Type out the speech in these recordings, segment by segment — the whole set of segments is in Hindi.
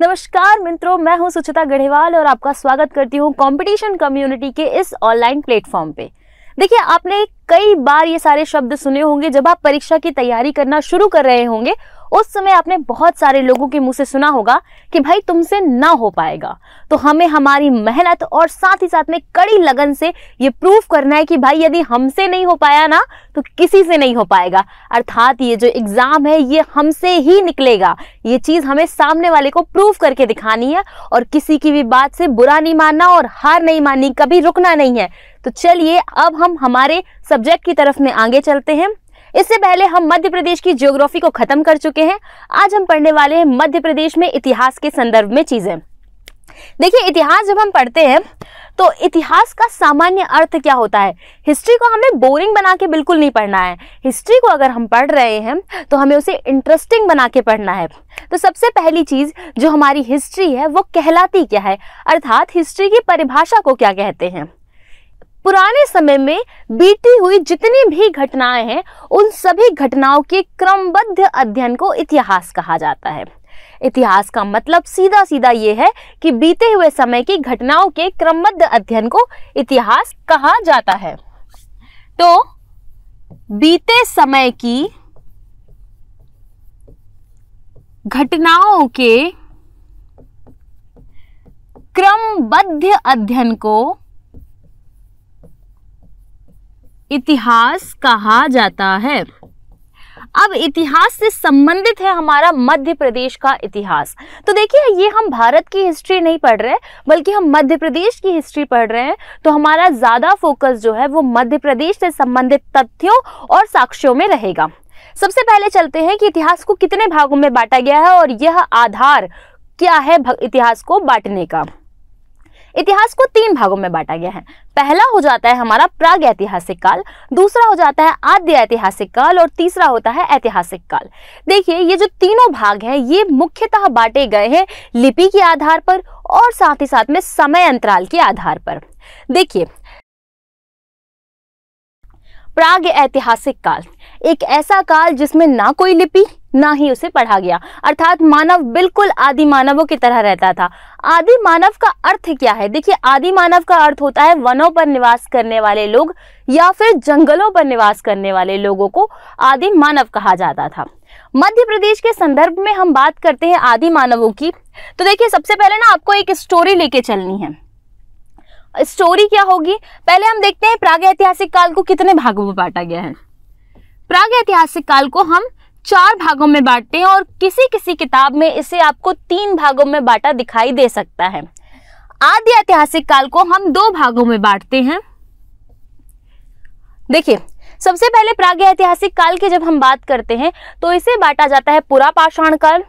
नमस्कार मित्रों मैं हूं सुचिता गढ़ेवाल और आपका स्वागत करती हूं कंपटीशन कम्युनिटी के इस ऑनलाइन प्लेटफॉर्म पे देखिए आपने कई बार ये सारे शब्द सुने होंगे जब आप परीक्षा की तैयारी करना शुरू कर रहे होंगे उस समय आपने बहुत सारे लोगों के मुंह से सुना होगा कि भाई तुमसे ना हो पाएगा तो हमें हमारी मेहनत और साथ ही साथ में कड़ी लगन से ये प्रूफ करना है कि भाई यदि हमसे नहीं हो पाया ना तो किसी से नहीं हो पाएगा अर्थात ये जो एग्जाम है ये हमसे ही निकलेगा ये चीज हमें सामने वाले को प्रूफ करके दिखानी है और किसी की भी बात से बुरा नहीं मानना और हार नहीं माननी कभी रुकना नहीं है तो चलिए अब हम हमारे सब्जेक्ट की तरफ में आगे चलते हैं इससे पहले हम मध्य प्रदेश की जियोग्राफी को खत्म कर चुके हैं आज हम पढ़ने वाले हैं मध्य प्रदेश में इतिहास के संदर्भ में चीजें देखिए इतिहास जब हम पढ़ते हैं तो इतिहास का सामान्य अर्थ क्या होता है हिस्ट्री को हमें बोरिंग बना के बिल्कुल नहीं पढ़ना है हिस्ट्री को अगर हम पढ़ रहे हैं तो हमें उसे इंटरेस्टिंग बना के पढ़ना है तो सबसे पहली चीज़ जो हमारी हिस्ट्री है वो कहलाती क्या है अर्थात हिस्ट्री की परिभाषा को क्या कहते हैं पुराने समय में बीती हुई जितनी भी घटनाएं हैं उन सभी घटनाओं के क्रमबद्ध अध्ययन को इतिहास कहा जाता है इतिहास का मतलब सीधा सीधा ये है कि बीते हुए समय की घटनाओं के क्रमबद्ध अध्ययन को इतिहास कहा जाता है तो बीते समय की घटनाओं के क्रमबद्ध अध्ययन को इतिहास कहा जाता है अब इतिहास से संबंधित है हमारा मध्य प्रदेश का इतिहास तो देखिए ये हम भारत की हिस्ट्री नहीं पढ़ रहे बल्कि हम मध्य प्रदेश की हिस्ट्री पढ़ रहे हैं तो हमारा ज़्यादा फोकस जो है वो मध्य प्रदेश से संबंधित तथ्यों और साक्ष्यों में रहेगा सबसे पहले चलते हैं कि इतिहास को कितने भागों में बांटा गया है और यह आधार क्या है इतिहास को बांटने का इतिहास को तीन भागों में बांटा गया है पहला हो जाता है हमारा प्राग ऐतिहासिक काल दूसरा हो जाता है आद्य ऐतिहासिक काल और तीसरा होता है ऐतिहासिक काल देखिए ये जो तीनों भाग हैं ये मुख्यतः बांटे गए हैं लिपि के आधार पर और साथ ही साथ में समय अंतराल के आधार पर देखिए प्राग ऐतिहासिक काल एक ऐसा काल जिसमें ना कोई लिपि ना ही उसे पढ़ा गया अर्थात मानव बिल्कुल आदि मानवों की तरह रहता था आदि मानव का अर्थ क्या है देखिए आदि मानव का अर्थ होता है वनों पर निवास करने वाले लोग या फिर जंगलों पर निवास करने वाले लोगों को आदि मानव कहा जाता था मध्य प्रदेश के संदर्भ में हम बात करते हैं आदि मानवों की तो देखिए सबसे पहले ना आपको एक स्टोरी लेके चलनी है स्टोरी क्या होगी पहले हम देखते हैं प्राग ऐतिहासिक काल को कितने भागों में बांटा गया है प्राग ऐतिहासिक काल को हम चार भागों में बांटते हैं और किसी किसी किताब में इसे आपको तीन भागों में बांटा दिखाई दे सकता है आदि ऐतिहासिक काल को हम दो भागों में बांटते हैं देखिए सबसे पहले प्राग ऐतिहासिक काल की जब हम बात करते हैं तो इसे बांटा जाता है पुरापाषाण पाषाण काल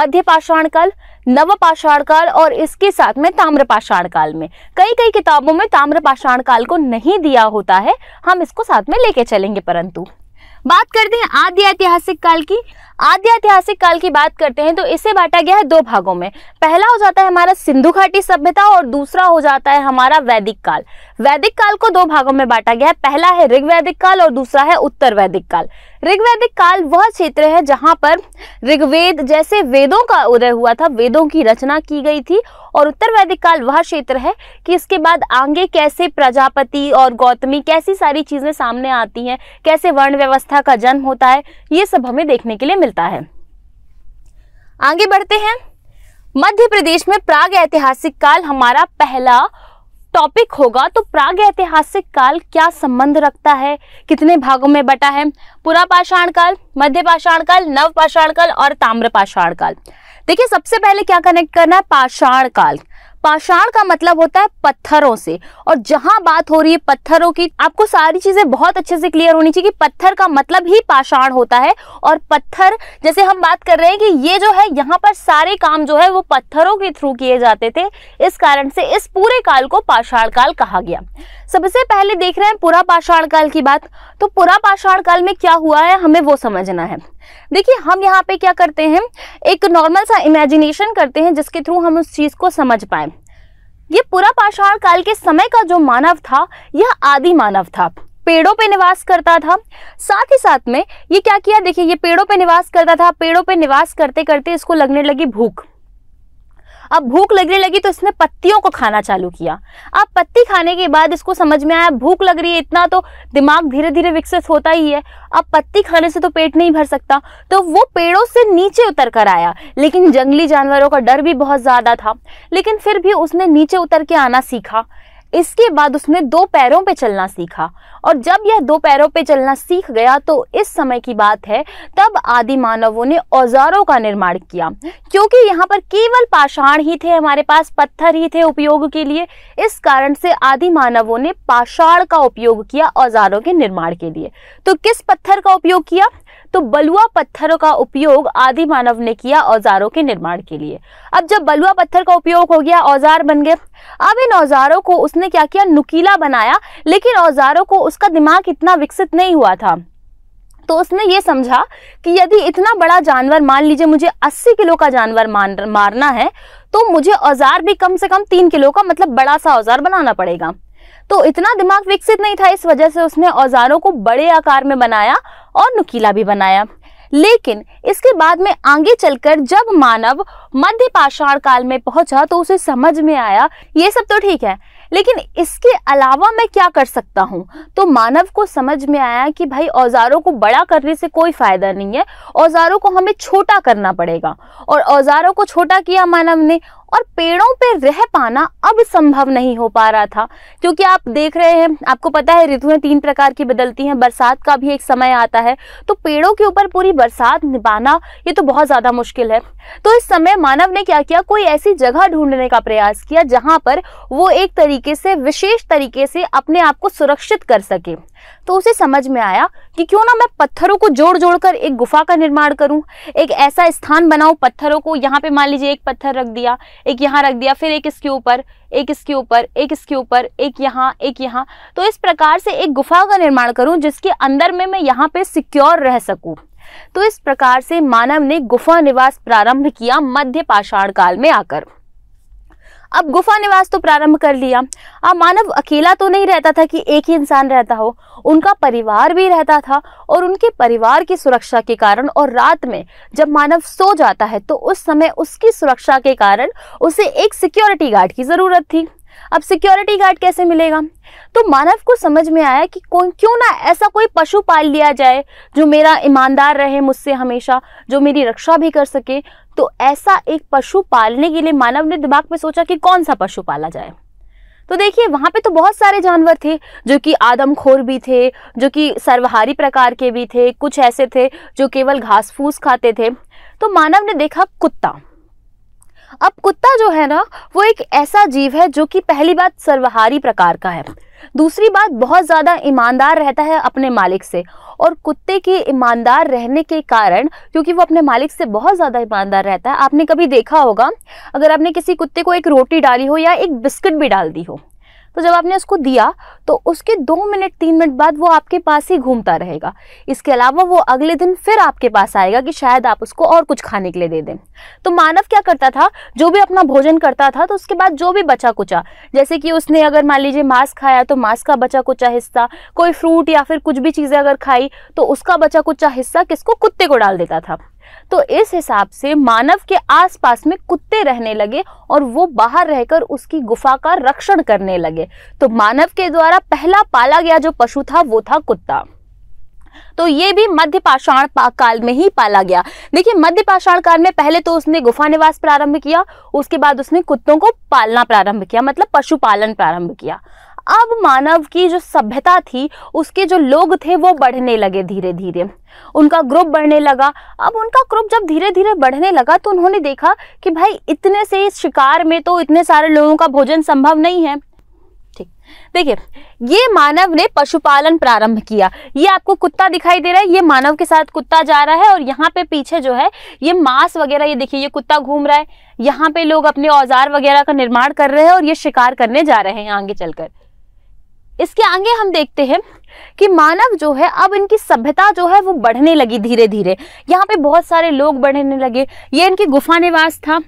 मध्य पाषाण काल नव पाषाण काल और इसके साथ में ताम्र पाषाण काल में कई कई किताबों में ताम्र पाषाण काल को नहीं दिया होता है हम इसको साथ में लेके चलेंगे परंतु बात करते हैं आदि ऐतिहासिक काल की आदि ऐतिहासिक काल की बात करते हैं तो इसे बांटा गया है दो भागों में पहला हो जाता है हमारा सिंधु घाटी सभ्यता और दूसरा हो जाता है हमारा वैदिक काल वैदिक काल को दो भागों में बांटा गया है पहला है ऋग्वैदिक काल और दूसरा है उत्तर वैदिक काल ऋग्वैदिक काल वह क्षेत्र है जहां पर ऋग्वेद जैसे वेदों का उदय हुआ था वेदों की रचना की गई थी और उत्तर वैदिक काल वह क्षेत्र है कि इसके बाद आगे कैसे प्रजापति और गौतमी कैसी सारी चीजें सामने आती हैं कैसे वर्ण व्यवस्था का जन्म होता है ये सब हमें देखने के लिए मिलता है आगे बढ़ते हैं मध्य प्रदेश में प्राग ऐतिहासिक काल हमारा पहला टॉपिक होगा तो प्राग ऐतिहासिक काल क्या संबंध रखता है कितने भागों में बटा है पुरा पाषाण काल मध्य पाषाण काल नव पाषाण काल और ताम्र पाषाण काल देखिए सबसे पहले क्या कनेक्ट करना है पाषाण काल पाषाण का मतलब होता है पत्थरों से और जहां बात हो रही है पत्थरों की आपको सारी चीजें बहुत अच्छे से क्लियर होनी चाहिए कि पत्थर का मतलब ही पाषाण होता है और पत्थर जैसे हम बात कर रहे हैं कि ये जो है यहाँ पर सारे काम जो है वो पत्थरों के थ्रू किए जाते थे इस कारण से इस पूरे काल को पाषाण काल कहा गया सबसे पहले देख रहे हैं पूरा पाषाण काल की बात तो पूरा पाषाण काल में क्या हुआ है हमें वो समझना है देखिए हम यहाँ पे क्या करते हैं एक नॉर्मल सा इमेजिनेशन करते हैं जिसके थ्रू हम उस चीज़ को समझ पाए ये पूरा पाषाण काल के समय का जो मानव था यह आदि मानव था पेड़ों पे निवास करता था साथ ही साथ में ये क्या किया देखिए ये पेड़ों पे निवास करता था पेड़ों पे निवास करते करते इसको लगने लगी भूख अब भूख लगने लगी तो इसने पत्तियों को खाना चालू किया अब पत्ती खाने के बाद इसको समझ में आया भूख लग रही है इतना तो दिमाग धीरे धीरे विकसित होता ही है अब पत्ती खाने से तो पेट नहीं भर सकता तो वो पेड़ों से नीचे उतर कर आया लेकिन जंगली जानवरों का डर भी बहुत ज़्यादा था लेकिन फिर भी उसने नीचे उतर के आना सीखा इसके बाद उसने दो पैरों पे चलना सीखा और जब यह दो पैरों पे चलना सीख गया तो इस समय की बात है तब आदि मानवों ने औजारों का निर्माण किया क्योंकि यहाँ पर केवल पाषाण ही थे हमारे पास पत्थर ही थे उपयोग के लिए इस कारण से आदि मानवों ने पाषाण का उपयोग किया औजारों के निर्माण के लिए तो किस पत्थर का उपयोग किया तो बलुआ पत्थरों का उपयोग आदि मानव ने किया औजारों के निर्माण के लिए अब जब बलुआ पत्थर का उपयोग हो गया औजार बन गए अब इन औजारों को उसने क्या किया नुकीला बनाया लेकिन औजारों को उसका दिमाग इतना विकसित नहीं हुआ था तो उसने ये समझा कि यदि इतना बड़ा जानवर मान लीजिए मुझे 80 किलो का जानवर मान मारना है तो मुझे औजार भी कम से कम तीन किलो का मतलब बड़ा सा औजार बनाना पड़ेगा तो इतना दिमाग विकसित नहीं था इस वजह से उसने औजारों को बड़े आकार में बनाया और नुकीला भी बनाया लेकिन इसके बाद में आगे चलकर जब मानव मध्य पाषाण काल में पहुंचा तो उसे समझ में आया ये सब तो ठीक है लेकिन इसके अलावा मैं क्या कर सकता हूँ तो मानव को समझ में आया कि भाई औजारों को बड़ा करने से कोई फायदा नहीं है औजारों को हमें छोटा करना पड़ेगा और औजारों को छोटा किया मानव ने और पेड़ों पर पे रह पाना अब संभव नहीं हो पा रहा था क्योंकि आप देख रहे हैं आपको पता है ऋतुएं तीन प्रकार की बदलती हैं बरसात का भी एक समय आता है तो पेड़ों के ऊपर पूरी बरसात निभाना ये तो बहुत ज़्यादा मुश्किल है तो इस समय मानव ने क्या किया कोई ऐसी जगह ढूंढने का प्रयास किया जहां पर वो एक तरीके से विशेष तरीके से अपने आप को सुरक्षित कर सके तो उसे समझ में आया कि क्यों ना मैं पत्थरों को जोड़ जोड़ कर एक गुफा का निर्माण करूं एक ऐसा स्थान बनाऊं पत्थरों को यहाँ पे मान लीजिए एक पत्थर रख दिया एक यहाँ रख दिया फिर एक इसके ऊपर एक इसके ऊपर एक इसके ऊपर एक यहाँ एक यहाँ तो इस प्रकार से एक गुफा का निर्माण करूँ जिसके अंदर में मैं यहाँ पे सिक्योर रह सकूँ तो इस प्रकार से मानव ने गुफा निवास प्रारंभ किया मध्य पाषाण काल में आकर अब गुफा निवास तो प्रारंभ कर लिया अब मानव अकेला तो नहीं रहता था कि एक ही इंसान रहता हो उनका परिवार भी रहता था और उनके परिवार की सुरक्षा के कारण और रात में जब मानव सो जाता है तो उस समय उसकी सुरक्षा के कारण उसे एक सिक्योरिटी गार्ड की ज़रूरत थी अब सिक्योरिटी गार्ड कैसे मिलेगा तो मानव को समझ में आया कि क्यों ना ऐसा कोई पशु पाल लिया जाए जो मेरा ईमानदार रहे मुझसे हमेशा जो मेरी रक्षा भी कर सके तो ऐसा एक पशु पालने के लिए मानव ने दिमाग में सोचा कि कौन सा पशु पाला जाए तो देखिए वहां पे तो बहुत सारे जानवर थे जो कि आदमखोर भी थे जो कि सर्वहारी प्रकार के भी थे कुछ ऐसे थे जो केवल घास फूस खाते थे तो मानव ने देखा कुत्ता अब कुत्ता जो है ना वो एक ऐसा जीव है जो कि पहली बात सर्वहारी प्रकार का है दूसरी बात बहुत ज़्यादा ईमानदार रहता है अपने मालिक से और कुत्ते के ईमानदार रहने के कारण क्योंकि वो अपने मालिक से बहुत ज़्यादा ईमानदार रहता है आपने कभी देखा होगा अगर आपने किसी कुत्ते को एक रोटी डाली हो या एक बिस्किट भी डाल दी हो तो जब आपने उसको दिया तो उसके दो मिनट तीन मिनट बाद वो आपके पास ही घूमता रहेगा इसके अलावा वो अगले दिन फिर आपके पास आएगा कि शायद आप उसको और कुछ खाने के लिए दे दें तो मानव क्या करता था जो भी अपना भोजन करता था तो उसके बाद जो भी बचा कुचा जैसे कि उसने अगर मान लीजिए मांस खाया तो मांस का बचा कुचा हिस्सा कोई फ्रूट या फिर कुछ भी चीज़ें अगर खाई तो उसका बचा कुचा हिस्सा किसको कुत्ते को डाल देता था तो इस हिसाब से मानव के आसपास में कुत्ते रहने लगे और वो बाहर रहकर उसकी गुफा का रक्षण करने लगे तो मानव के द्वारा पहला पाला गया जो पशु था वो था कुत्ता तो ये भी मध्य पाषाण काल में ही पाला गया देखिए मध्य पाषाण काल में पहले तो उसने गुफा निवास प्रारंभ किया उसके बाद उसने कुत्तों को पालना प्रारंभ किया मतलब पशुपालन प्रारंभ किया अब मानव की जो सभ्यता थी उसके जो लोग थे वो बढ़ने लगे धीरे धीरे उनका ग्रुप बढ़ने लगा अब उनका ग्रुप जब धीरे धीरे बढ़ने लगा तो उन्होंने देखा कि भाई इतने से शिकार में तो इतने सारे लोगों का भोजन संभव नहीं है ठीक देखिए ये मानव ने पशुपालन प्रारंभ किया ये आपको कुत्ता दिखाई दे रहा है ये मानव के साथ कुत्ता जा रहा है और यहाँ पे पीछे जो है ये मांस वगैरह ये देखिए ये कुत्ता घूम रहा है यहाँ पे लोग अपने औजार वगैरह का निर्माण कर रहे हैं और ये शिकार करने जा रहे हैं आगे चलकर इसके आगे हम देखते हैं कि मानव जो है अब इनकी सभ्यता जो है वो बढ़ने लगी धीरे धीरे यहाँ पे बहुत सारे लोग बढ़ने लगे ये इनकी गुफा निवास था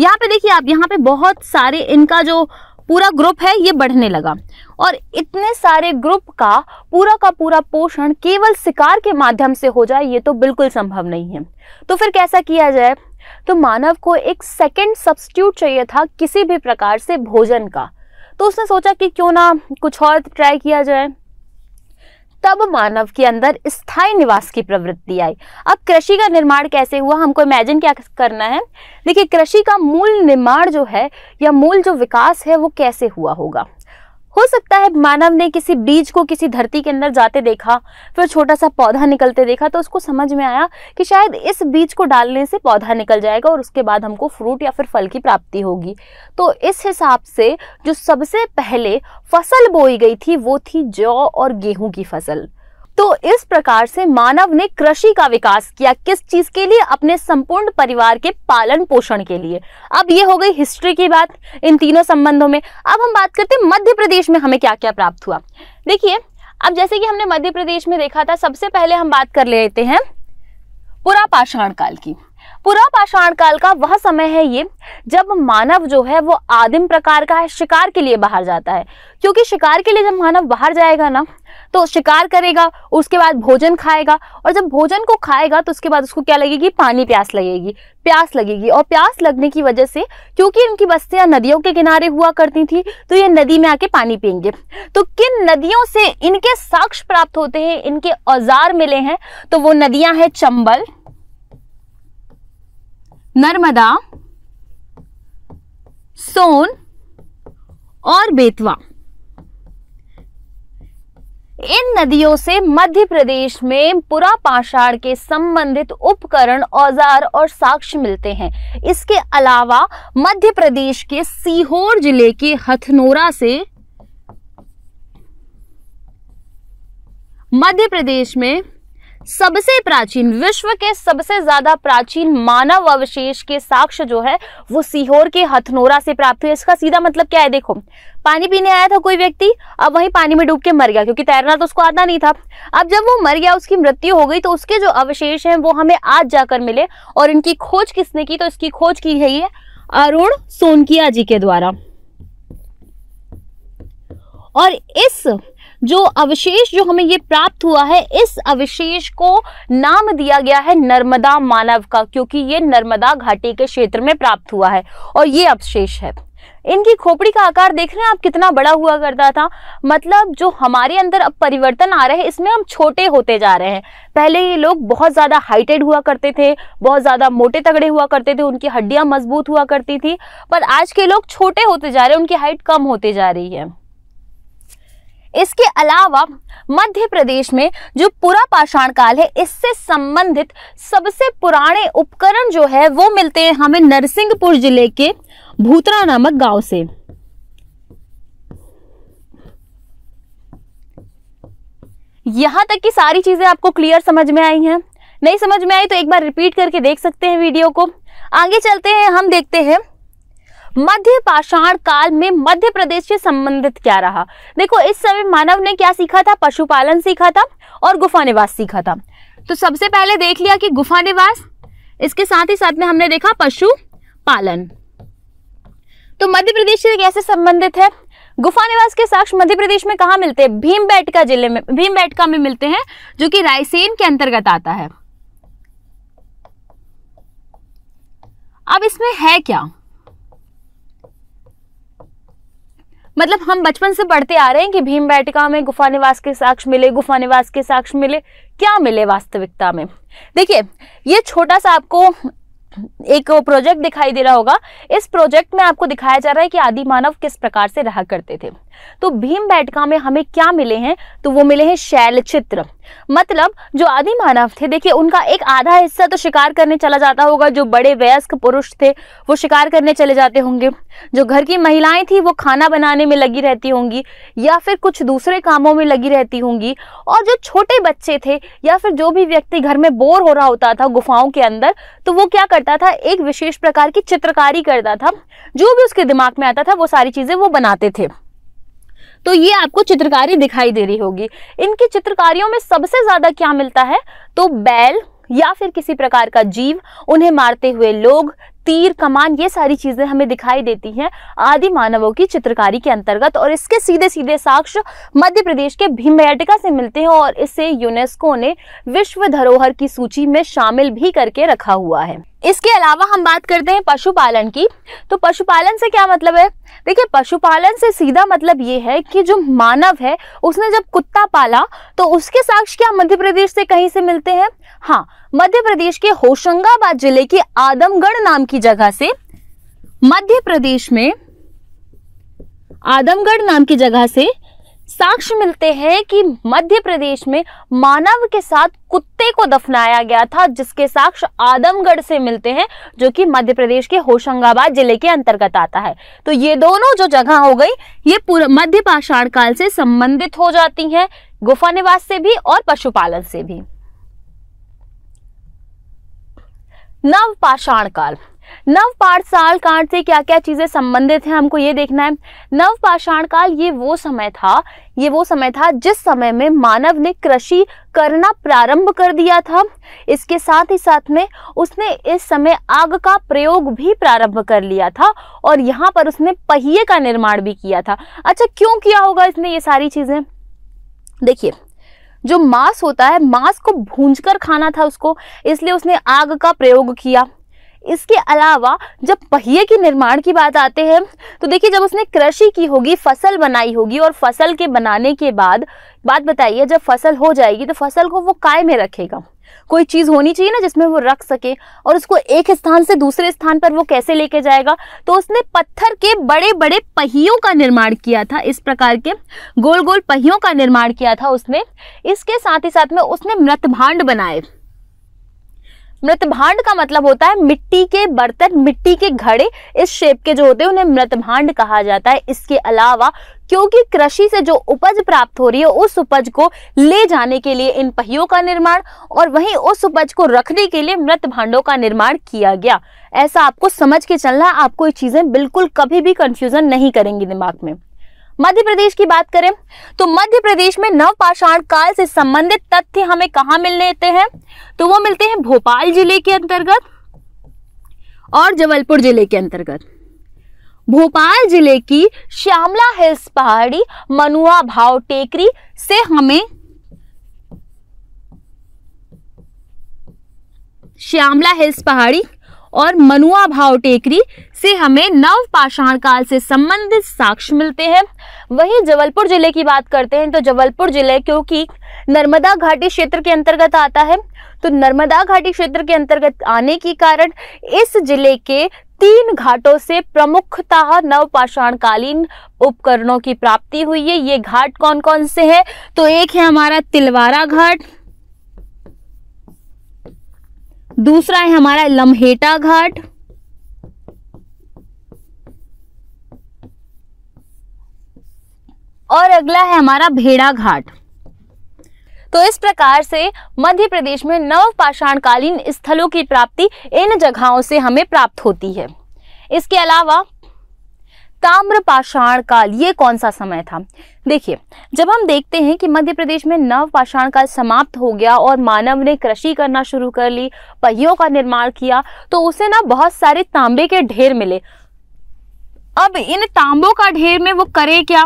यहाँ पे देखिए आप यहाँ पे बहुत सारे इनका जो पूरा ग्रुप है ये बढ़ने लगा और इतने सारे ग्रुप का पूरा का पूरा पोषण केवल शिकार के माध्यम से हो जाए ये तो बिल्कुल संभव नहीं है तो फिर कैसा किया जाए तो मानव को एक सेकेंड सब्सिट्यूट चाहिए था किसी भी प्रकार से भोजन का तो उसने सोचा कि क्यों ना कुछ और ट्राई किया जाए तब मानव के अंदर स्थायी निवास की प्रवृत्ति आई अब कृषि का निर्माण कैसे हुआ हमको इमेजिन क्या करना है देखिए कृषि का मूल निर्माण जो है या मूल जो विकास है वो कैसे हुआ होगा हो सकता है मानव ने किसी बीज को किसी धरती के अंदर जाते देखा फिर छोटा सा पौधा निकलते देखा तो उसको समझ में आया कि शायद इस बीज को डालने से पौधा निकल जाएगा और उसके बाद हमको फ्रूट या फिर फल की प्राप्ति होगी तो इस हिसाब से जो सबसे पहले फसल बोई गई थी वो थी जौ और गेहूं की फसल तो इस प्रकार से मानव ने कृषि का विकास किया किस चीज के लिए अपने संपूर्ण परिवार के पालन पोषण के लिए अब ये हो गई हिस्ट्री की बात इन तीनों संबंधों में अब हम बात करते हैं मध्य प्रदेश में हमें क्या क्या प्राप्त हुआ देखिए अब जैसे कि हमने मध्य प्रदेश में देखा था सबसे पहले हम बात कर लेते हैं पुरा पाषाण काल की पुरा पाषाण काल का वह समय है ये जब मानव जो है वो आदिम प्रकार का है शिकार के लिए बाहर जाता है क्योंकि शिकार के लिए जब मानव बाहर जाएगा ना तो शिकार करेगा उसके बाद भोजन खाएगा और जब भोजन को खाएगा तो उसके बाद उसको क्या लगेगी पानी प्यास लगेगी प्यास लगेगी और प्यास लगने की वजह से क्योंकि इनकी बस्तियां नदियों के किनारे हुआ करती थी तो ये नदी में आके पानी पियेंगे तो किन नदियों से इनके साक्ष्य प्राप्त होते हैं इनके औजार मिले हैं तो वो नदियां हैं चंबल नर्मदा सोन और बेतवा इन नदियों से मध्य प्रदेश में पुरा पाषाण के संबंधित उपकरण औजार और साक्ष्य मिलते हैं इसके अलावा मध्य प्रदेश के सीहोर जिले के हथनोरा से मध्य प्रदेश में सबसे प्राचीन विश्व के सबसे ज्यादा प्राचीन मानव अवशेष के साक्ष्य जो है वो सीहोर के हथनोरा से प्राप्त हुए इसका सीधा मतलब क्या है देखो पानी पीने आया था कोई व्यक्ति अब वहीं पानी में डूब के मर गया क्योंकि तैरना तो उसको आता नहीं था अब जब वो मर गया उसकी मृत्यु हो गई तो उसके जो अवशेष हैं वो हमें आज जाकर मिले और इनकी खोज किसने की तो इसकी खोज की गई है अरुण सोनकिया जी के द्वारा और इस जो अवशेष जो हमें ये प्राप्त हुआ है इस अवशेष को नाम दिया गया है नर्मदा मानव का क्योंकि ये नर्मदा घाटी के क्षेत्र में प्राप्त हुआ है और ये अवशेष है इनकी खोपड़ी का आकार देख रहे हैं आप कितना बड़ा हुआ करता था मतलब जो हमारे अंदर अब परिवर्तन आ रहे हैं इसमें हम छोटे होते जा रहे हैं पहले ये लोग बहुत ज़्यादा हाइटेड हुआ करते थे बहुत ज़्यादा मोटे तगड़े हुआ करते थे उनकी हड्डियाँ मजबूत हुआ करती थी पर आज के लोग छोटे होते जा रहे हैं उनकी हाइट कम होते जा रही है इसके अलावा मध्य प्रदेश में जो पूरा पाषाण काल है इससे संबंधित सबसे पुराने उपकरण जो है वो मिलते हैं हमें नरसिंहपुर जिले के भूतरा नामक गांव से यहां तक की सारी चीजें आपको क्लियर समझ में आई हैं नहीं समझ में आई तो एक बार रिपीट करके देख सकते हैं वीडियो को आगे चलते हैं हम देखते हैं मध्य पाषाण काल में मध्य प्रदेश से संबंधित क्या रहा देखो इस समय मानव ने क्या सीखा था पशुपालन सीखा था और गुफा निवास सीखा था तो सबसे पहले देख लिया कि गुफा निवास इसके साथ ही साथ में हमने देखा पशु पालन तो मध्य प्रदेश से कैसे संबंधित है गुफा निवास के साक्ष मध्य प्रदेश में कहा मिलते हैं भीम बैठका जिले में भीम बैठका में मिलते हैं जो कि रायसेन के अंतर्गत आता है अब इसमें है क्या मतलब हम बचपन से पढ़ते आ रहे हैं कि भीम बैटिका में गुफा निवास के साक्ष मिले गुफा निवास के साक्ष मिले क्या मिले वास्तविकता में देखिए ये छोटा सा आपको एक प्रोजेक्ट दिखाई दे रहा होगा इस प्रोजेक्ट में आपको दिखाया जा रहा है कि आदि मानव किस प्रकार से रहा करते थे तो भीम बैठका में हमें क्या मिले हैं तो वो मिले हैं शैल चित्र मतलब जो आदि मानव थे देखिए उनका एक आधा हिस्सा तो शिकार करने चला जाता होगा जो बड़े वयस्क पुरुष थे वो शिकार करने चले जाते होंगे जो घर की महिलाएं थी वो खाना बनाने में लगी रहती होंगी या फिर कुछ दूसरे कामों में लगी रहती होंगी और जो छोटे बच्चे थे या फिर जो भी व्यक्ति घर में बोर हो रहा होता था गुफाओं के अंदर तो वो क्या करता था एक विशेष प्रकार की चित्रकारी करता था जो भी उसके दिमाग में आता था वो सारी चीज़ें वो बनाते थे तो ये आपको चित्रकारी दिखाई दे रही होगी इनकी चित्रकारियों में सबसे ज्यादा क्या मिलता है तो बैल या फिर किसी प्रकार का जीव उन्हें मारते हुए लोग तीर कमान ये सारी चीज़ें हमें दिखाई देती हैं आदि मानवों की चित्रकारी के अंतर्गत और इसके सीधे सीधे साक्ष्य मध्य प्रदेश के भीमबेटका से मिलते हैं और इसे यूनेस्को ने विश्व धरोहर की सूची में शामिल भी करके रखा हुआ है इसके अलावा हम बात करते हैं पशुपालन की तो पशुपालन से क्या मतलब है देखिए पशुपालन से सीधा मतलब ये है कि जो मानव है उसने जब कुत्ता पाला तो उसके साक्ष्य क्या मध्य प्रदेश से कहीं से मिलते हैं हाँ मध्य प्रदेश के होशंगाबाद जिले के आदमगढ़ नाम की जगह से मध्य प्रदेश में आदमगढ़ नाम की जगह से साक्ष्य मिलते हैं कि मध्य प्रदेश में मानव के साथ कुत्ते को दफनाया गया था जिसके साक्ष्य आदमगढ़ से मिलते हैं जो कि मध्य प्रदेश के होशंगाबाद जिले के अंतर्गत आता है तो ये दोनों जो जगह हो गई ये पूरा मध्य पाषाण काल से संबंधित हो जाती हैं गुफा निवास से भी और पशुपालन से भी नव पाषाण काल नव पाठशाल कांड से क्या क्या चीज़ें संबंधित हैं हमको ये देखना है नव पाषाण काल ये वो समय था ये वो समय था जिस समय में मानव ने कृषि करना प्रारंभ कर दिया था इसके साथ ही साथ में उसने इस समय आग का प्रयोग भी प्रारंभ कर लिया था और यहाँ पर उसने पहिए का निर्माण भी किया था अच्छा क्यों किया होगा इसने ये सारी चीज़ें देखिए जो मांस होता है मांस को भूंज खाना था उसको इसलिए उसने आग का प्रयोग किया इसके अलावा जब पहिए के निर्माण की बात आते हैं तो देखिए जब उसने कृषि की होगी फसल बनाई होगी और फसल के बनाने के बाद बात बताइए जब फसल हो जाएगी तो फसल को वो काय में रखेगा कोई चीज़ होनी चाहिए ना जिसमें वो रख सके और उसको एक स्थान से दूसरे स्थान पर वो कैसे लेके जाएगा तो उसने पत्थर के बड़े बड़े पहियों का निर्माण किया था इस प्रकार के गोल गोल पहियों का निर्माण किया था उसने इसके साथ ही साथ में उसने मृत भांड बनाए मृत भांड का मतलब होता है मिट्टी के बर्तन मिट्टी के घड़े इस शेप के जो होते हैं उन्हें मृत भांड कहा जाता है इसके अलावा क्योंकि कृषि से जो उपज प्राप्त हो रही है उस उपज को ले जाने के लिए इन पहियों का निर्माण और वहीं उस उपज को रखने के लिए मृत भांडों का निर्माण किया गया ऐसा आपको समझ के चलना आपको ये चीजें बिल्कुल कभी भी कंफ्यूजन नहीं करेंगी दिमाग में मध्य प्रदेश की बात करें तो मध्य प्रदेश में नव पाषाण काल से संबंधित तथ्य हमें कहाँ लेते हैं तो वो मिलते हैं भोपाल जिले के अंतर्गत और जबलपुर जिले के अंतर्गत भोपाल जिले की श्यामला हिल्स पहाड़ी मनुआ भाव टेकरी से हमें श्यामला हिल्स पहाड़ी और मनुआ भाव टेकरी से हमें नव पाषाण काल से संबंधित साक्ष्य मिलते हैं वही जबलपुर जिले की बात करते हैं तो जबलपुर जिले क्योंकि नर्मदा घाटी क्षेत्र के अंतर्गत आता है तो नर्मदा घाटी क्षेत्र के अंतर्गत आने के कारण इस जिले के तीन घाटों से प्रमुखतः नवपाषाणकालीन उपकरणों की प्राप्ति हुई है ये घाट कौन कौन से हैं तो एक है हमारा तिलवारा घाट दूसरा है हमारा लम्हेटा घाट और अगला है हमारा भेड़ा घाट तो इस प्रकार से मध्य प्रदेश में नव पाषाणकालीन स्थलों की प्राप्ति इन जगहों से हमें प्राप्त होती है इसके अलावा ताम्र पाषाण काल ये कौन सा समय था देखिए जब हम देखते हैं कि मध्य प्रदेश में नव पाषाण काल समाप्त हो गया और मानव ने कृषि करना शुरू कर ली पहियों का निर्माण किया तो उसे ना बहुत सारे तांबे के ढेर मिले अब इन तांबों का ढेर में वो करे क्या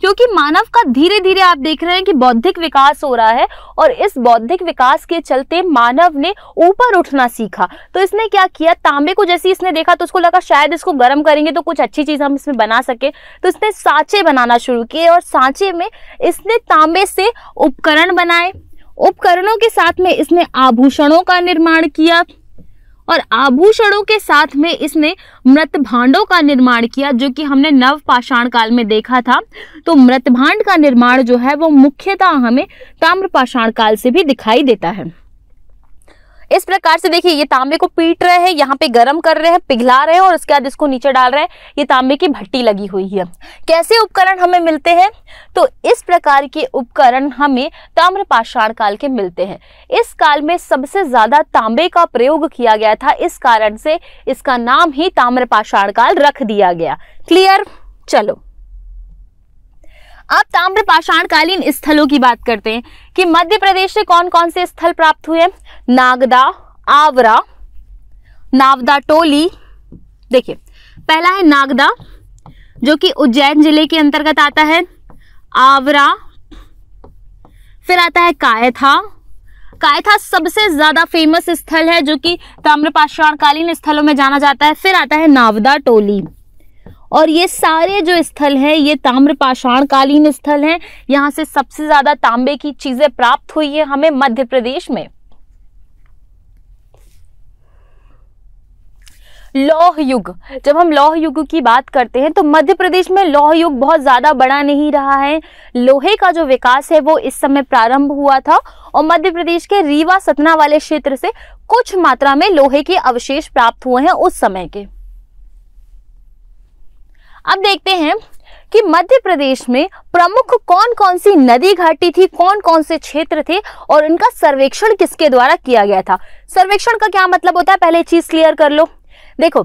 क्योंकि मानव का धीरे धीरे आप देख रहे हैं कि बौद्धिक विकास हो रहा है और इस बौद्धिक विकास के चलते मानव ने ऊपर उठना सीखा तो इसने क्या किया तांबे को जैसे इसने देखा तो उसको लगा शायद इसको गर्म करेंगे तो कुछ अच्छी चीज़ हम इसमें बना सके तो इसने सांचे बनाना शुरू किए और सांचे में इसने तांबे से उपकरण बनाए उपकरणों के साथ में इसने आभूषणों का निर्माण किया और आभूषणों के साथ में इसने मृत भांडों का निर्माण किया जो कि हमने नव पाषाण काल में देखा था तो मृत भांड का निर्माण जो है वो मुख्यतः हमें ताम्र पाषाण काल से भी दिखाई देता है इस प्रकार से देखिए ये तांबे को पीट रहे हैं यहाँ पे गर्म कर रहे हैं पिघला रहे हैं और उसके बाद इसको नीचे डाल रहे हैं ये तांबे की भट्टी लगी हुई है कैसे उपकरण हमें मिलते हैं तो इस प्रकार के उपकरण हमें ताम्र पाषाण काल के मिलते हैं इस काल में सबसे ज्यादा तांबे का प्रयोग किया गया था इस कारण से इसका नाम ही ताम्र पाषाण काल रख दिया गया क्लियर चलो अब ताम्र पाषाण कालीन स्थलों की बात करते हैं कि मध्य प्रदेश से कौन कौन से स्थल प्राप्त हुए हैं नागदा आवरा नावदा टोली देखिए पहला है नागदा जो कि उज्जैन जिले के अंतर्गत आता है आवरा फिर आता है कायथा कायथा सबसे ज्यादा फेमस स्थल है जो कि ताम्रपाषाणकालीन स्थलों में जाना जाता है फिर आता है नावदा टोली और ये सारे जो स्थल हैं ये ताम्रपाषाणकालीन स्थल हैं यहाँ से सबसे ज़्यादा तांबे की चीज़ें प्राप्त हुई है हमें मध्य प्रदेश में लौह युग जब हम लौह युग की बात करते हैं तो मध्य प्रदेश में लौह युग बहुत ज़्यादा बड़ा नहीं रहा है लोहे का जो विकास है वो इस समय प्रारंभ हुआ था और मध्य प्रदेश के रीवा सतना वाले क्षेत्र से कुछ मात्रा में लोहे के अवशेष प्राप्त हुए हैं उस समय के अब देखते हैं कि मध्य प्रदेश में प्रमुख कौन कौन सी नदी घाटी थी कौन कौन से क्षेत्र थे और इनका सर्वेक्षण किसके द्वारा किया गया था सर्वेक्षण का क्या मतलब होता है पहले चीज क्लियर कर लो देखो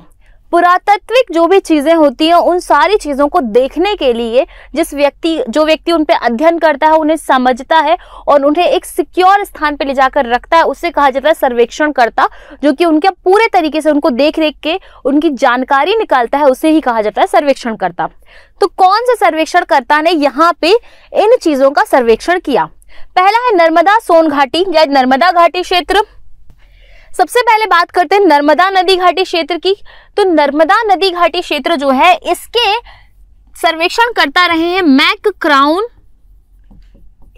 पुरातत्विक जो भी चीज़ें होती हैं उन सारी चीज़ों को देखने के लिए जिस व्यक्ति जो व्यक्ति उन पर अध्ययन करता है उन्हें समझता है और उन्हें एक सिक्योर स्थान पर ले जाकर रखता है उसे कहा जाता है सर्वेक्षण करता जो कि उनके पूरे तरीके से उनको देख रेख के उनकी जानकारी निकालता है उसे ही कहा जाता है सर्वेक्षण करता तो कौन सा सर्वेक्षण करता ने यहाँ पे इन चीज़ों का सर्वेक्षण किया पहला है नर्मदा सोन घाटी या नर्मदा घाटी क्षेत्र सबसे पहले बात करते हैं नर्मदा नदी घाटी क्षेत्र की तो नर्मदा नदी घाटी क्षेत्र जो है इसके सर्वेक्षण करता रहे हैं मैक क्राउन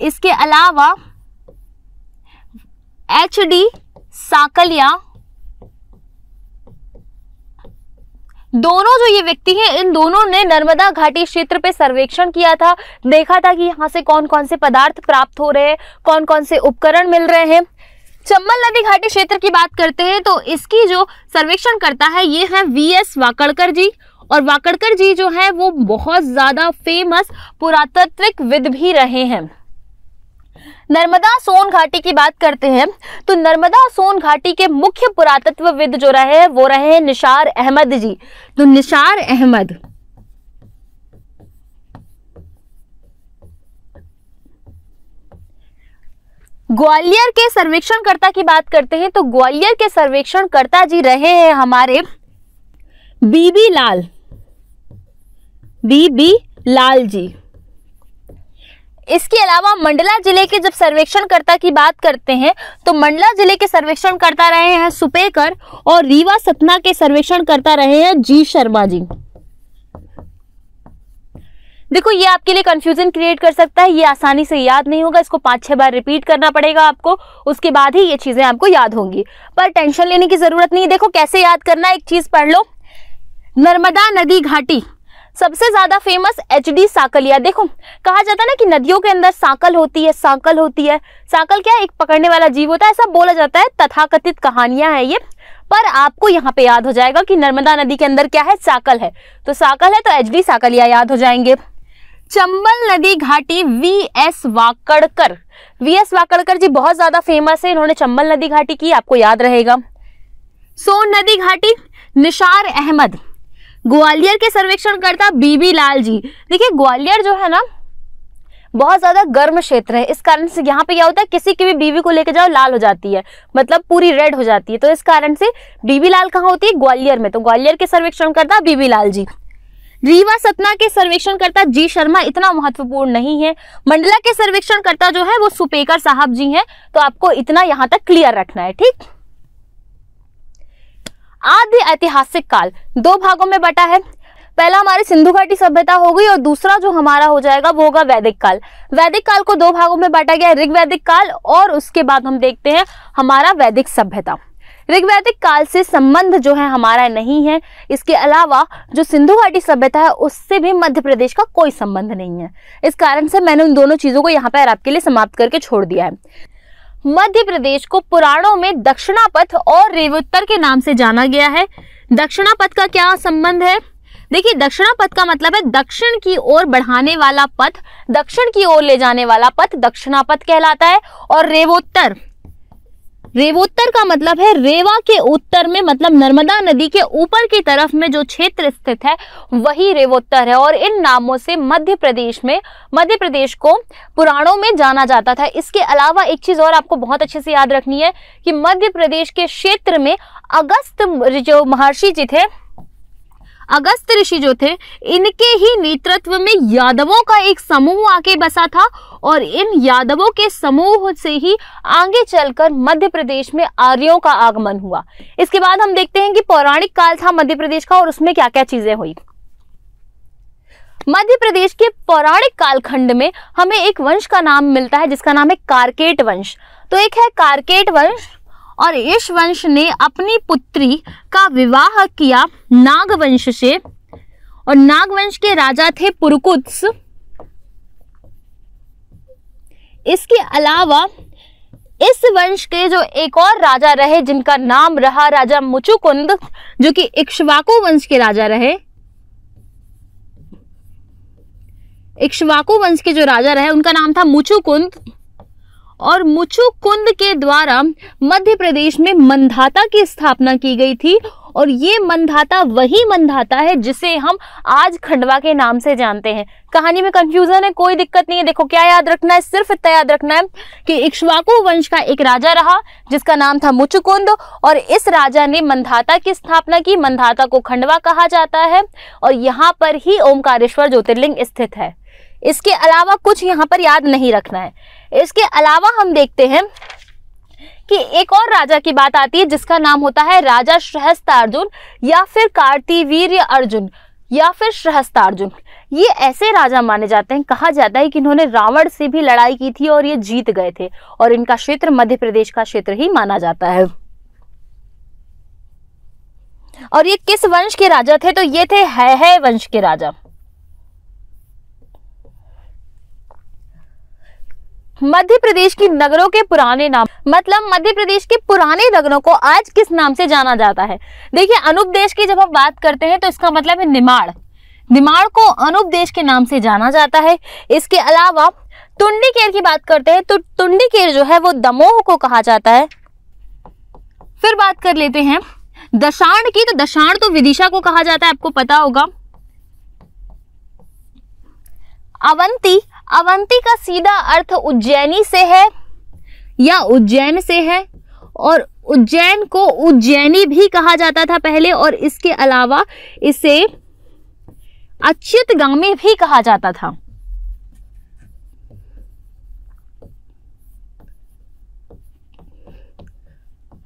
इसके अलावा एच डी साकलिया दोनों जो ये व्यक्ति हैं इन दोनों ने नर्मदा घाटी क्षेत्र पे सर्वेक्षण किया था देखा था कि यहां से कौन कौन से पदार्थ प्राप्त हो रहे हैं कौन कौन से उपकरण मिल रहे हैं चंबल नदी घाटी क्षेत्र की बात करते हैं तो इसकी जो सर्वेक्षण करता है ये है वी एस वाकड़कर जी और वाकड़कर जी जो है वो बहुत ज़्यादा फेमस पुरातत्विक विद भी रहे हैं नर्मदा सोन घाटी की बात करते हैं तो नर्मदा सोन घाटी के मुख्य पुरातत्वविद जो रहे हैं वो रहे हैं निशार अहमद जी तो निशार अहमद ग्वालियर के सर्वेक्षणकर्ता की बात करते हैं तो ग्वालियर के सर्वेक्षणकर्ता जी रहे हैं हमारे बीबी लाल बीबी लाल जी इसके अलावा मंडला जिले के जब सर्वेक्षणकर्ता की बात करते हैं तो मंडला जिले के सर्वेक्षणकर्ता रहे हैं सुपेकर और रीवा सतना के सर्वेक्षणकर्ता रहे हैं जी शर्मा जी देखो ये आपके लिए कंफ्यूजन क्रिएट कर सकता है ये आसानी से याद नहीं होगा इसको पांच छह बार रिपीट करना पड़ेगा आपको उसके बाद ही ये चीज़ें आपको याद होंगी पर टेंशन लेने की ज़रूरत नहीं देखो कैसे याद करना एक चीज़ पढ़ लो नर्मदा नदी घाटी सबसे ज्यादा फेमस एच डी साकलिया देखो कहा जाता है ना कि नदियों के अंदर साकल होती है साकल होती है साकल क्या एक पकड़ने वाला जीव होता है ऐसा बोला जाता है तथाकथित कहानियां है ये पर आपको यहाँ पे याद हो जाएगा कि नर्मदा नदी के अंदर क्या है साकल है तो साकल है तो एच डी साकलिया याद हो जाएंगे चंबल नदी घाटी V S Wakadkar V S Wakadkar ji बहुत ज्यादा फेमस है इन्होंने चंबल नदी घाटी की आपको याद रहेगा सोन नदी घाटी निशार अहमद ग्वालियर के करता बीबी लाल जी देखिए ग्वालियर जो है ना बहुत ज्यादा गर्म क्षेत्र है इस कारण से यहाँ पे क्या होता है किसी की भी बीवी को लेकर जाओ लाल हो जाती है मतलब पूरी रेड हो जाती है तो इस कारण से बीबी लाल कहाँ होती है ग्वालियर में तो ग्वालियर के सर्वेक्षण करता बीबी लाल जी रीवा सतना के सर्वेक्षणकर्ता जी शर्मा इतना महत्वपूर्ण नहीं है मंडला के सर्वेक्षणकर्ता जो है वो सुपेकर साहब जी हैं तो आपको इतना यहां तक क्लियर रखना है ठीक आदि ऐतिहासिक काल दो भागों में बटा है पहला हमारी सिंधु घाटी सभ्यता हो गई और दूसरा जो हमारा हो जाएगा वो होगा वैदिक काल वैदिक काल को दो भागों में बांटा गया है ऋग्वैदिक काल और उसके बाद हम देखते हैं हमारा वैदिक सभ्यता ऋग्वैदिक काल से संबंध जो है हमारा नहीं है इसके अलावा जो सिंधु घाटी सभ्यता है उससे भी मध्य प्रदेश का कोई संबंध नहीं है इस कारण से मैंने उन दोनों चीज़ों को यहाँ पर आपके लिए समाप्त करके छोड़ दिया है मध्य प्रदेश को पुराणों में दक्षिणापथ और रेवोत्तर के नाम से जाना गया है दक्षिणापथ का क्या संबंध है देखिए दक्षिणा पथ का मतलब है दक्षिण की ओर बढ़ाने वाला पथ दक्षिण की ओर ले जाने वाला पथ दक्षिणा पथ कहलाता है और रेवोत्तर रेवोत्तर का मतलब है रेवा के उत्तर में मतलब नर्मदा नदी के ऊपर की तरफ में जो क्षेत्र स्थित है वही रेवोत्तर है और इन नामों से मध्य प्रदेश में मध्य प्रदेश को पुराणों में जाना जाता था इसके अलावा एक चीज़ और आपको बहुत अच्छे से याद रखनी है कि मध्य प्रदेश के क्षेत्र में अगस्त जो महर्षि जी थे अगस्त ऋषि जो थे इनके ही नेतृत्व में यादवों का एक समूह आके बसा था और इन यादवों के समूह से ही आगे चलकर मध्य प्रदेश में आर्यों का आगमन हुआ इसके बाद हम देखते हैं कि पौराणिक काल था मध्य प्रदेश का और उसमें क्या क्या चीजें हुई मध्य प्रदेश के पौराणिक कालखंड में हमें एक वंश का नाम मिलता है जिसका नाम है कारकेट वंश तो एक है कारकेट वंश और यशवंश ने अपनी पुत्री का विवाह किया नागवंश से और नागवंश के राजा थे पुरकुत्स इसके अलावा इस वंश के जो एक और राजा रहे जिनका नाम रहा राजा मुचुकुंद जो कि इक्ष्वाकु वंश के राजा रहे इक्ष्वाकु वंश के जो राजा रहे उनका नाम था मुचुकुंद और मुचु कुंद के द्वारा मध्य प्रदेश में मंधाता की स्थापना की गई थी और ये मंधाता वही मंधाता है जिसे हम आज खंडवा के नाम से जानते हैं कहानी में कंफ्यूजन है कोई दिक्कत नहीं है देखो क्या याद रखना है सिर्फ इतना याद रखना है कि इक्ष्वाकु वंश का एक राजा रहा जिसका नाम था मुचुकुंद और इस राजा ने मंधाता की स्थापना की मंधाता को खंडवा कहा जाता है और यहाँ पर ही ओमकारेश्वर ज्योतिर्लिंग स्थित है इसके अलावा कुछ यहाँ पर याद नहीं रखना है इसके अलावा हम देखते हैं कि एक और राजा की बात आती है जिसका नाम होता है राजा श्रहस्तार्जुन या फिर कार्तिवीर्य अर्जुन या फिर श्रहस्तार्जुन ये ऐसे राजा माने जाते हैं कहा जाता है कि इन्होंने रावण से भी लड़ाई की थी और ये जीत गए थे और इनका क्षेत्र मध्य प्रदेश का क्षेत्र ही माना जाता है और ये किस वंश के राजा थे तो ये थे है, है वंश के राजा मध्य प्रदेश की नगरों के पुराने नाम मतलब मध्य प्रदेश के पुराने नगरों को आज किस नाम से जाना जाता है देखिए अनूप देश की जब हम बात करते हैं तो इसका मतलब है निमाड़ निमाड़ को अनूप देश के नाम से जाना जाता है इसके अलावा केर की बात करते हैं तो केर जो है वो दमोह को कहा जाता है फिर बात कर लेते हैं दशाण की तो दशाण तो विदिशा को कहा जाता है आपको पता होगा अवंती अवंती का सीधा अर्थ उज्जैनी से है या उज्जैन से है और उज्जैन को उज्जैनी भी कहा जाता था पहले और इसके अलावा इसे अच्युत गामी भी कहा जाता था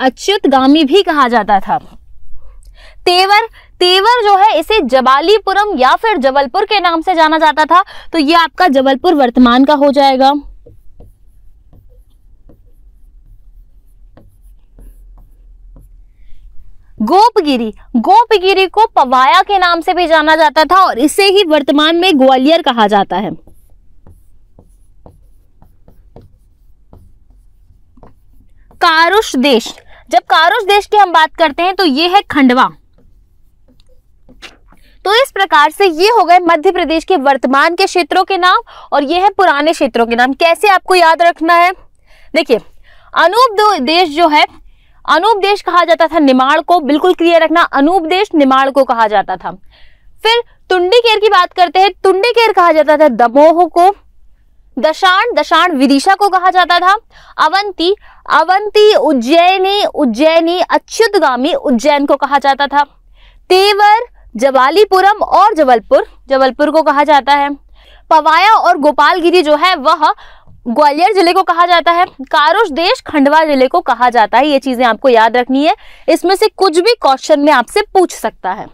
अच्युत गामी भी कहा जाता था तेवर तेवर जो है इसे जबालीपुरम या फिर जबलपुर के नाम से जाना जाता था तो ये आपका जबलपुर वर्तमान का हो जाएगा गोपगिरी गोपगिरी को पवाया के नाम से भी जाना जाता था और इसे ही वर्तमान में ग्वालियर कहा जाता है कारुष देश जब कारुष देश की हम बात करते हैं तो ये है खंडवा तो इस प्रकार से ये हो गए मध्य प्रदेश के वर्तमान के क्षेत्रों के नाम और ये है पुराने क्षेत्रों के नाम कैसे आपको याद रखना है देखिए अनूप देश जो है अनूप देश कहा जाता था निमाड़ को बिल्कुल क्लियर रखना अनूप देश निमाड़ को कहा जाता था फिर तुंडी केर की बात करते हैं तुंडी केर कहा जाता था दमोह को दशाण दशाण विदिशा को कहा जाता था अवंती अवंती उज्जैनी उज्जैनी अच्युतगामी उज्जैन को कहा जाता था तेवर जवालीपुरम और जबलपुर जबलपुर को कहा जाता है पवाया और गोपालगिरी जो है वह ग्वालियर जिले को कहा जाता है कारोश देश खंडवा जिले को कहा जाता है ये चीजें आपको याद रखनी है इसमें से कुछ भी क्वेश्चन में आपसे पूछ सकता है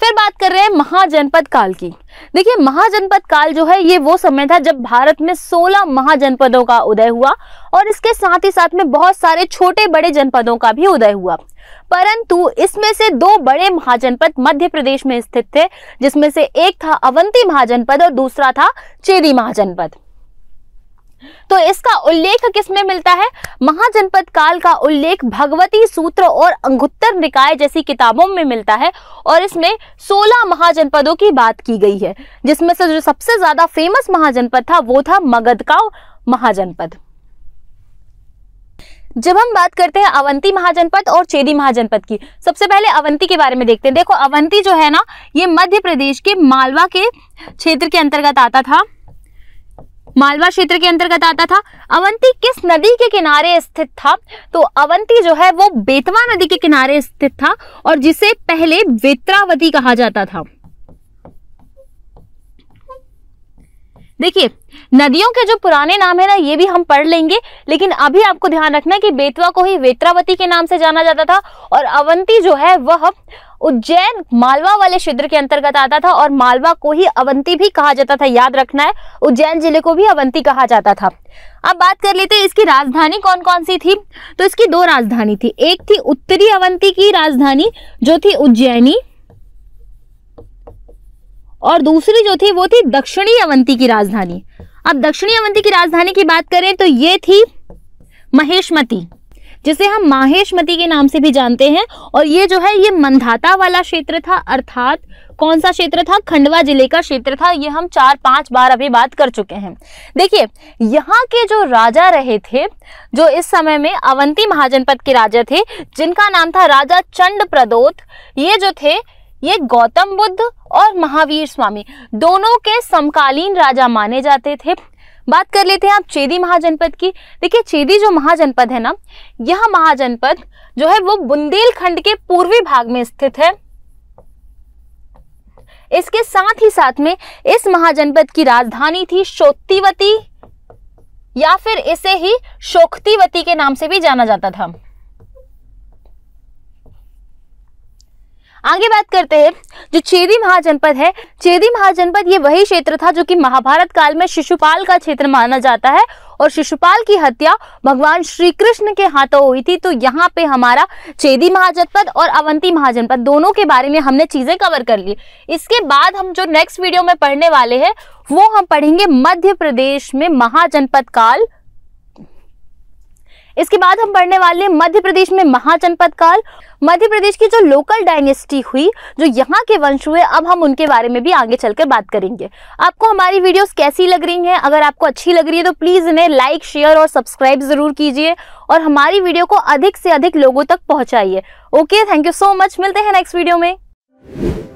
फिर बात कर रहे हैं महाजनपद काल की देखिए महाजनपद काल जो है ये वो समय था जब भारत में 16 महाजनपदों का उदय हुआ और इसके साथ ही साथ में बहुत सारे छोटे बड़े जनपदों का भी उदय हुआ परंतु इसमें से दो बड़े महाजनपद मध्य प्रदेश में स्थित थे जिसमें से एक था अवंती महाजनपद और दूसरा था चेरी महाजनपद तो इसका उल्लेख किसमें मिलता है महाजनपद काल का उल्लेख भगवती सूत्र और अंगुत्तर निकाय जैसी किताबों में मिलता है और इसमें 16 महाजनपदों की बात की गई है जिसमें से जो सबसे ज्यादा फेमस महाजनपद था वो था मगध का महाजनपद जब हम बात करते हैं अवंती महाजनपद और चेदी महाजनपद की सबसे पहले अवंती के बारे में देखते हैं देखो अवंती जो है ना ये मध्य प्रदेश के मालवा के क्षेत्र के अंतर्गत आता था मालवा क्षेत्र के अंतर्गत आता था अवंती किस नदी के किनारे स्थित था तो अवंती जो है वो बेतवा नदी के किनारे स्थित था और जिसे पहले वेत्रावती कहा जाता था देखिए नदियों के जो पुराने नाम है ना ये भी हम पढ़ लेंगे लेकिन अभी आपको ध्यान रखना है कि बेतवा को ही वेत्रावती के नाम से जाना जाता था और अवंती जो है वह उज्जैन मालवा वाले क्षेत्र के अंतर्गत आता था और मालवा को ही अवंती भी कहा जाता था याद रखना है उज्जैन जिले को भी अवंती कहा जाता था अब बात कर लेते हैं इसकी राजधानी कौन कौन सी थी तो इसकी दो राजधानी थी एक थी उत्तरी अवंती की राजधानी जो थी उज्जैनी और दूसरी जो थी वो थी दक्षिणी अवंती की राजधानी अब दक्षिणी अवंती की राजधानी की बात करें तो ये थी महेशमती जिसे हम माहेशमती के नाम से भी जानते हैं और ये जो है ये मंधाता वाला क्षेत्र था अर्थात कौन सा क्षेत्र था खंडवा जिले का क्षेत्र था ये हम चार पांच बार अभी बात कर चुके हैं देखिए यहाँ के जो राजा रहे थे जो इस समय में अवंती महाजनपद के राजा थे जिनका नाम था राजा चंड प्रदोत ये जो थे ये गौतम बुद्ध और महावीर स्वामी दोनों के समकालीन राजा माने जाते थे बात कर लेते हैं आप चेदी महाजनपद की देखिए चेदी जो महाजनपद है ना यह महाजनपद जो है वो बुंदेलखंड के पूर्वी भाग में स्थित है इसके साथ ही साथ में इस महाजनपद की राजधानी थी शोक्तिवती या फिर इसे ही शोक्तिवती के नाम से भी जाना जाता था आगे बात करते हैं जो चेदी महाजनपद है चेदी महाजनपद ये वही क्षेत्र था जो कि महाभारत काल में शिशुपाल का क्षेत्र माना जाता है और शिशुपाल की हत्या भगवान श्री कृष्ण के हाथों हुई थी तो यहाँ पे हमारा चेदी महाजनपद और अवंती महाजनपद दोनों के बारे में हमने चीजें कवर कर ली इसके बाद हम जो नेक्स्ट वीडियो में पढ़ने वाले हैं वो हम पढ़ेंगे मध्य प्रदेश में महाजनपद काल इसके बाद हम पढ़ने वाले मध्य प्रदेश में महाजनपद काल मध्य प्रदेश की जो लोकल डायनेस्टी हुई जो यहाँ के वंश हुए अब हम उनके बारे में भी आगे चलकर बात करेंगे आपको हमारी वीडियोस कैसी लग रही हैं अगर आपको अच्छी लग रही है तो प्लीज़ इन्हें लाइक शेयर और सब्सक्राइब ज़रूर कीजिए और हमारी वीडियो को अधिक से अधिक लोगों तक पहुँचाइए okay thank you so much मिलते हैं नेक्स्ट वीडियो में